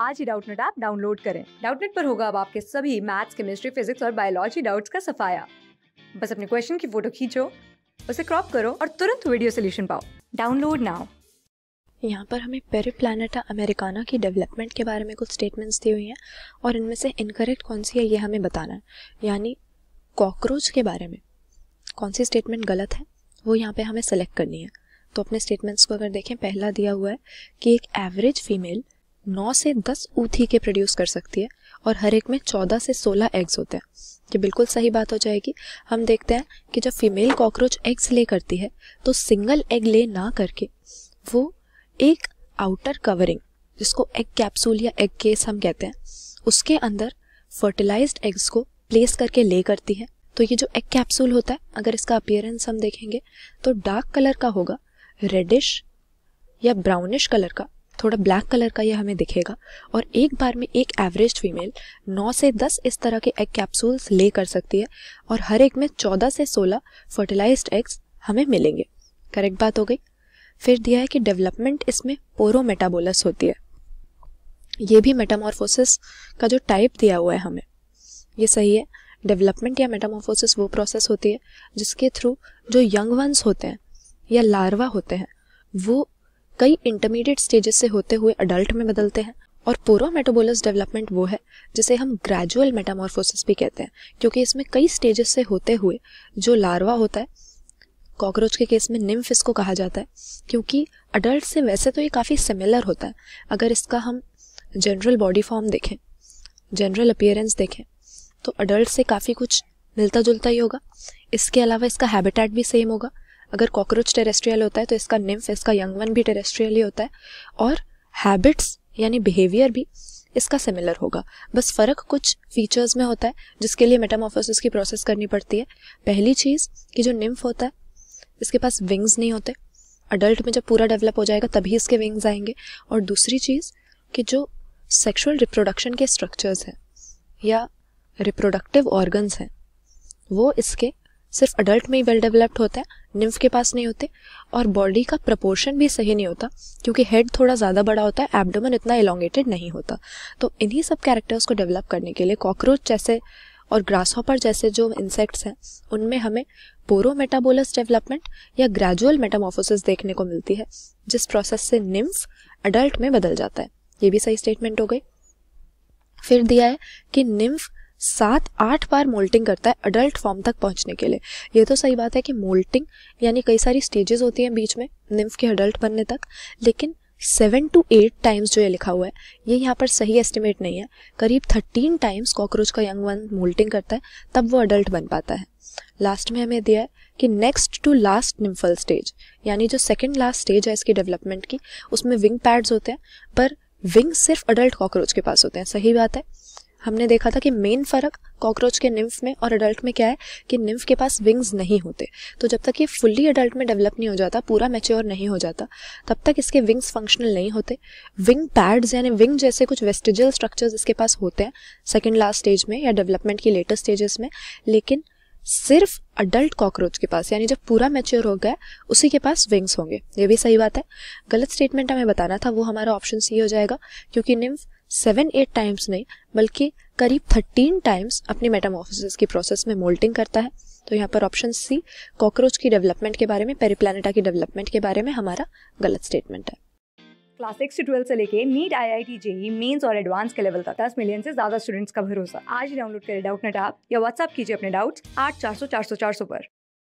आज ही Doubtnut app download करें डाउटनेट पर होगा अब आपके सभी मैथ्स केमिस्ट्री फिजिक्स और बायोलॉजी डाउट्स का सफाया बस अपने क्वेश्चन की फोटो खींचो उसे क्रॉप करो और तुरंत वीडियो सोल्यूशन पाओ डाउनलोड नाउ यहाँ पर हमें पेरीप्लानटा अमेरिकाना की डेवलपमेंट के बारे में कुछ स्टेटमेंट्स दी हुई हैं और इनमें से इनकरेक्ट कौन सी है ये हमें बताना है यानी कॉकरोच के बारे में कौन सी स्टेटमेंट गलत है वो यहाँ पे हमें सेलेक्ट करनी है तो अपने स्टेटमेंट्स को अगर देखें पहला दिया हुआ है कि एक एवरेज फीमेल नौ से दस ऊथी के प्रोड्यूस कर सकती है और हर एक में चौदह से सोलह एग्स होते हैं ये बिल्कुल सही बात हो जाएगी हम देखते हैं कि जब फीमेल कॉकरोच एग्स ले करती है तो सिंगल एग ले ना करके वो एक आउटर कवरिंग जिसको एग कैप्सूल या एग केस हम कहते हैं उसके अंदर फर्टिलाइज्ड एग्स को प्लेस करके ले करती है तो ये जो एग कैप्सूल होता है अगर इसका अपियरेंस हम देखेंगे तो डार्क कलर का होगा रेडिश या ब्राउनिश कलर का थोड़ा ब्लैक कलर का ये हमें दिखेगा और एक बार में एक एवरेज फीमेल 9 से 10 इस तरह के एग कैप्सूल्स ले कर सकती है और हर एक में 14 से 16 फर्टिलाइज एग्स हमें मिलेंगे करेक्ट बात हो गई फिर दिया है कि डेवलपमेंट इसमें पोरो मेटाबोलस होती है ये भी मेटामोरफोसिस का जो टाइप दिया हुआ है हमें ये सही है डेवलपमेंट या मेटामोफोसिस वो प्रोसेस होती है जिसके थ्रू जो यंग वंस होते हैं या लार्वा होते हैं वो कई इंटरमीडिएट स्टेजेस से होते हुए अडल्ट में बदलते हैं और पूरा मेटाबोलस डेवलपमेंट वो है जिसे हम ग्रेजुअल मेटामॉर्फोसिस भी कहते हैं क्योंकि इसमें कई स्टेजेस से होते हुए जो लार्वा होता है कॉकरोच के केस में निम्फ इसको कहा जाता है क्योंकि अडल्ट से वैसे तो ये काफ़ी सिमिलर होता है अगर इसका हम जनरल बॉडी फॉर्म देखें जनरल अपियरेंस देखें तो अडल्ट से काफ़ी कुछ मिलता जुलता ही होगा इसके अलावा इसका हैबिटेट भी सेम होगा अगर कॉकरोच टेरेस्ट्रियल होता है तो इसका निम्फ इसका यंग वन भी टेरेस्ट्रियल ही होता है और हैबिट्स यानी बिहेवियर भी इसका सिमिलर होगा बस फ़र्क कुछ फीचर्स में होता है जिसके लिए मेटामोफोसिस की प्रोसेस करनी पड़ती है पहली चीज़ कि जो निम्फ होता है इसके पास विंग्स नहीं होते अडल्ट में जब पूरा डेवलप हो जाएगा तभी इसके विंग्स आएंगे और दूसरी चीज़ कि जो सेक्सुअल रिप्रोडक्शन के स्ट्रक्चर्स हैं या रिप्रोडक्टिव ऑर्गन्स हैं वो इसके सिर्फ अडल्ट में ही वेल डेवलप्ड होता है निम्फ के पास नहीं होते और बॉडी का प्रपोर्शन भी सही नहीं होता क्योंकि हेड थोड़ा ज़्यादा बड़ा होता है एबडोमन इतना एलोंगेटेड नहीं होता तो इन्हीं सब कैरेक्टर्स को डेवलप करने के लिए कॉकरोच जैसे और ग्रास हॉपर जैसे जो इंसेक्ट्स हैं उनमें हमें पोरो मेटाबोलस डेवलपमेंट या ग्रेजुअल मेटामोफोसिस देखने को मिलती है जिस प्रोसेस से निम्फ अडल्ट में बदल जाता है ये भी सही स्टेटमेंट हो गई फिर दिया है कि निम्फ सात आठ बार मोल्टिंग करता है अडल्ट फॉर्म तक पहुंचने के लिए ये तो सही बात है कि मोल्टिंग यानी कई सारी स्टेजेस होती हैं बीच में निम्फ के अडल्ट बनने तक लेकिन सेवन टू एट टाइम्स जो ये लिखा हुआ है ये यहाँ पर सही एस्टिमेट नहीं है करीब थर्टीन टाइम्स कॉकरोच का यंग वन मोल्टिंग करता है तब वो अडल्ट बन पाता है लास्ट में हमें दिया है कि next to last nymphal stage यानी जो सेकेंड लास्ट स्टेज है इसकी डेवलपमेंट की उसमें विंग पैड्स होते हैं पर विंग सिर्फ अडल्ट कॉकरोच के पास होते हैं सही बात है हमने देखा था कि मेन फ़र्क कॉकरोच के निम्फ में और अडल्ट में क्या है कि निम्फ के पास विंग्स नहीं होते तो जब तक ये फुल्ली अडल्ट में डेवलप नहीं हो जाता पूरा मेच्योर नहीं हो जाता तब तक इसके विंग्स फंक्शनल नहीं होते विंग पैड्स यानी विंग जैसे कुछ वेस्टिजल स्ट्रक्चर्स इसके पास होते हैं सेकेंड लास्ट स्टेज में या डेवलपमेंट की लेटेस्ट स्टेजेस में लेकिन सिर्फ अडल्ट कॉकरोच के पास यानी जब पूरा मेच्योर हो गया उसी के पास विंग्स होंगे ये भी सही बात है गलत स्टेटमेंट हमें बताना था वो हमारा ऑप्शन सी हो जाएगा क्योंकि निम्फ सेवन एट टाइम्स नहीं बल्कि करीब थर्टीन टाइम्स अपने मेटामोफिस की प्रोसेस में मोल्टिंग करता है तो यहाँ पर ऑप्शन सी कॉकरोच की डेवलपमेंट के बारे में पेरीप्लानिटा की डेवलपमेंट के बारे में हमारा गलत स्टेटमेंट है क्लास सिक्स ट्वेल्व से लेके NEET I I T JEE mains और एडवांस के लेवल का दस मिलियन से ज्यादा स्टूडेंट्स का भरोसा आज डाउनलोड करें डाउट नेट या व्हाट्सअप कीजिए अपने डाउट्स आठ चार सौ चार सौ चार सौ पर